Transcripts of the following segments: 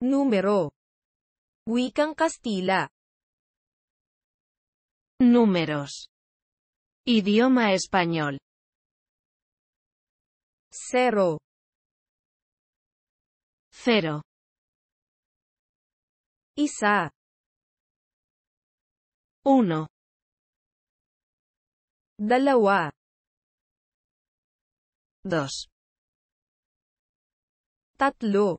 Número. Wikang castilla. Números. Idioma español. Cero. Cero. Isa. Uno. Dalawa. Dos. Tatlo.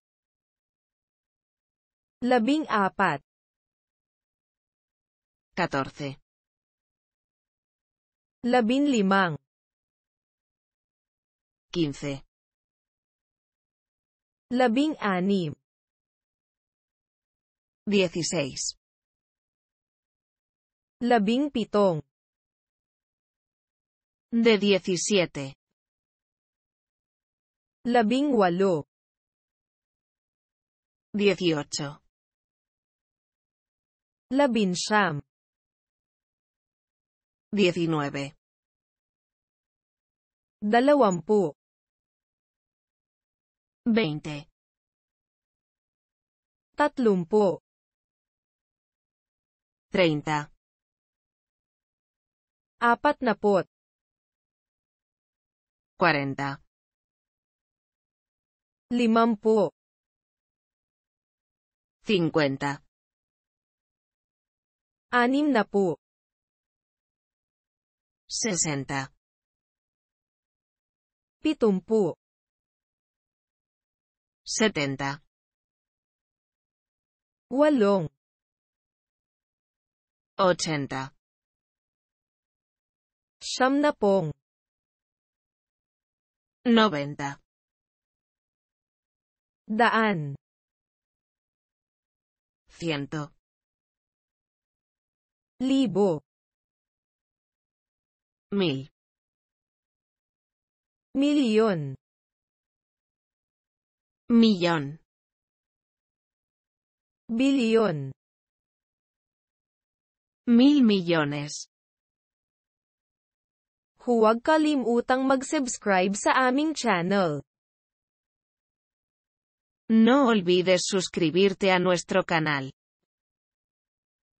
Labing apat. Catorce. Labin limang. Quince. Labing anim. Dieciséis. Labing pitong. De diecisiete. Labing walo. Dieciocho. Labin Sham. 19. Dalawampu. 20. Tatlumpu. 30. Apat na pot. 40. Limampu. 50. Anim na po. 60. Pitumpu. 70. Walong. 80. Siyam na pong. 90. Daan. Ciento. Libo. Mil. Milyon. Millón. Billón. Mil millones. Huwag kalimutang mag-subscribe sa aming channel. No olvides suscribirte a nuestro canal.